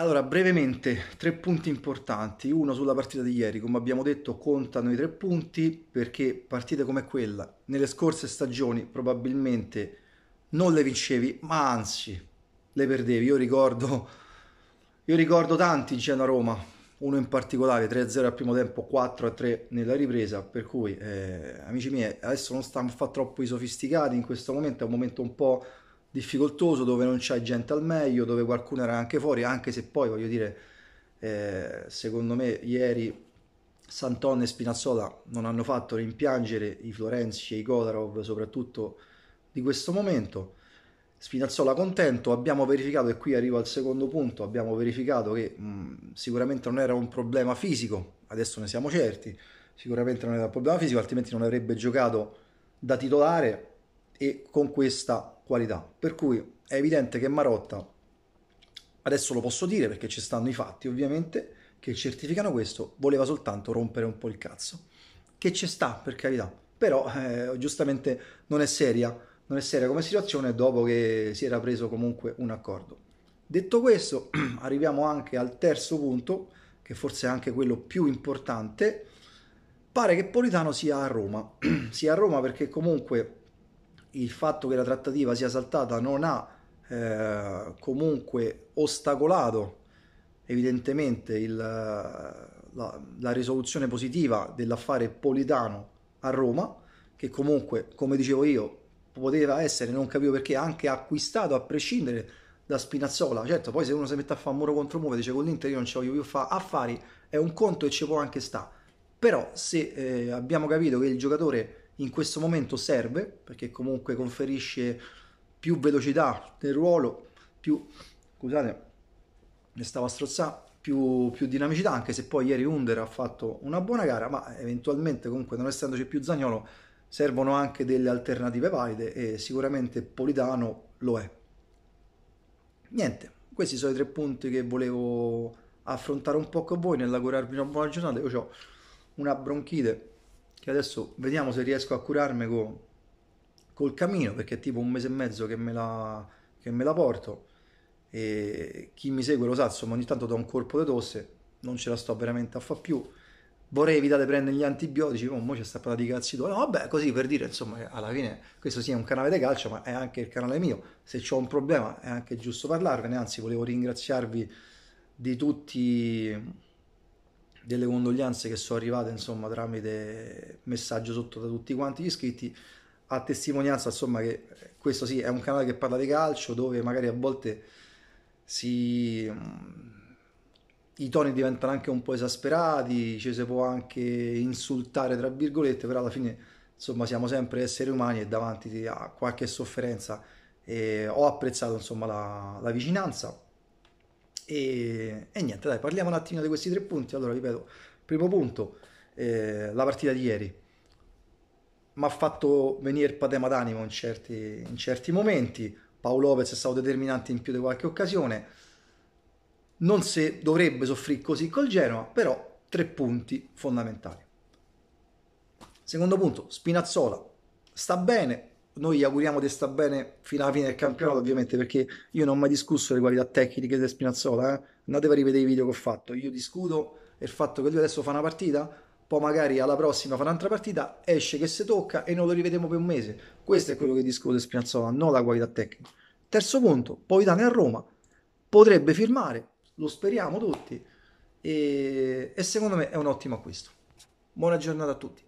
Allora, brevemente, tre punti importanti. Uno sulla partita di ieri, come abbiamo detto, contano i tre punti perché partite come quella nelle scorse stagioni probabilmente non le vincevi, ma anzi le perdevi. Io ricordo, io ricordo tanti in Genoa-Roma, uno in particolare, 3-0 al primo tempo, 4-3 nella ripresa, per cui eh, amici miei, adesso non stiamo a fare troppo i sofisticati in questo momento, è un momento un po' difficoltoso dove non c'è gente al meglio, dove qualcuno era anche fuori, anche se poi voglio dire, eh, secondo me ieri Santon e Spinazzola non hanno fatto rimpiangere i Florenzi e i Kodarov soprattutto di questo momento. Spinazzola contento, abbiamo verificato, e qui arrivo al secondo punto, abbiamo verificato che mh, mm, sicuramente non era un problema fisico, adesso ne siamo certi, sicuramente non era un problema fisico, altrimenti non avrebbe giocato da titolare e con questa qualità. Per cui è evidente che Marotta, adesso lo posso dire perché ci stanno i fatti ovviamente, che certificano questo, voleva soltanto rompere un po' il cazzo. Che ci sta, per carità, però eh, giustamente non è seria, non è seria come situazione dopo che si era preso comunque un accordo. Detto questo, arriviamo anche al terzo punto, che forse è anche quello più importante, pare che Politano sia a Roma, sia a Roma perché comunque il fatto che la trattativa sia saltata non ha eh, comunque ostacolato evidentemente il, eh, la, la, risoluzione positiva dell'affare Politano a Roma, che comunque, come dicevo io, poteva essere, non capivo perché, anche acquistato a prescindere da Spinazzola. Certo, poi se uno si mette a fare muro contro muro, dice con l'Inter io non ci voglio più fare affari, è un conto e ci può anche stare. Però se eh, abbiamo capito che il giocatore in questo momento serve perché comunque conferisce più velocità nel ruolo, più, scusate, ne stava strozzando più, più, dinamicità, anche se poi ieri Under ha fatto una buona gara, ma eventualmente comunque non essendoci più Zagnolo servono anche delle alternative valide e sicuramente Politano lo è. Niente, questi sono i tre punti che volevo affrontare un po' con voi nell'augurarvi una buona giornata. Io ho una bronchite che adesso vediamo se riesco a curarmi con, col camino, perché è tipo un mese e mezzo che me la, che me la porto, e chi mi segue lo sa, insomma ogni tanto do un colpo di tosse, non ce la sto veramente a fa più, vorrei evitare di prendere gli antibiotici, ma mo c'è sta parlata di cazzi tuoi, no, vabbè così per dire, insomma, alla fine questo sì un canale di calcio, ma è anche il canale mio, se ho un problema è anche giusto parlarvene, anzi volevo ringraziarvi di tutti delle condoglianze che sono arrivate insomma, tramite messaggio sotto da tutti quanti gli iscritti, a testimonianza insomma, che questo sì è un canale che parla di calcio, dove magari a volte si... Mm, i toni diventano anche un po' esasperati, ci si può anche insultare tra virgolette, però alla fine insomma siamo sempre esseri umani e davanti a qualche sofferenza e eh, ho apprezzato insomma la, la vicinanza e, e, niente, dai, parliamo un attimino di questi tre punti. Allora, ripeto, primo punto, eh, la partita di ieri mi ha fatto venire il patema d'animo in certi, in certi momenti. Paolo Lopez è stato determinante in più di qualche occasione. Non se dovrebbe soffrire così col Genoa, però tre punti fondamentali. Secondo punto, Spinazzola sta bene, noi gli auguriamo di sta bene fino alla fine del campionato, esatto. ovviamente, perché io non ho mai discusso le qualità tecniche di Spinazzola. Eh? Andatevi a rivedere i video che ho fatto. Io discuto il fatto che lui adesso fa una partita, poi magari alla prossima fa un'altra partita, esce che si tocca e non lo rivedremo per un mese. Questo è quello che discute Spinazzola, non la qualità tecnica. Terzo punto, Poitane a Roma potrebbe firmare, lo speriamo tutti, e, e secondo me è un ottimo acquisto. Buona giornata a tutti.